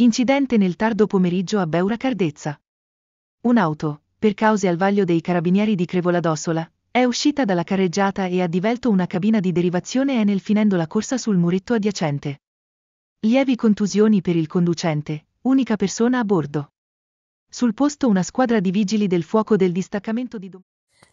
Incidente nel tardo pomeriggio a Beura Cardezza. Un'auto, per cause al vaglio dei carabinieri di Crevola d'Ossola, è uscita dalla carreggiata e ha divelto una cabina di derivazione e nel finendo la corsa sul muretto adiacente. Lievi contusioni per il conducente, unica persona a bordo. Sul posto una squadra di vigili del fuoco del distaccamento di Domenico.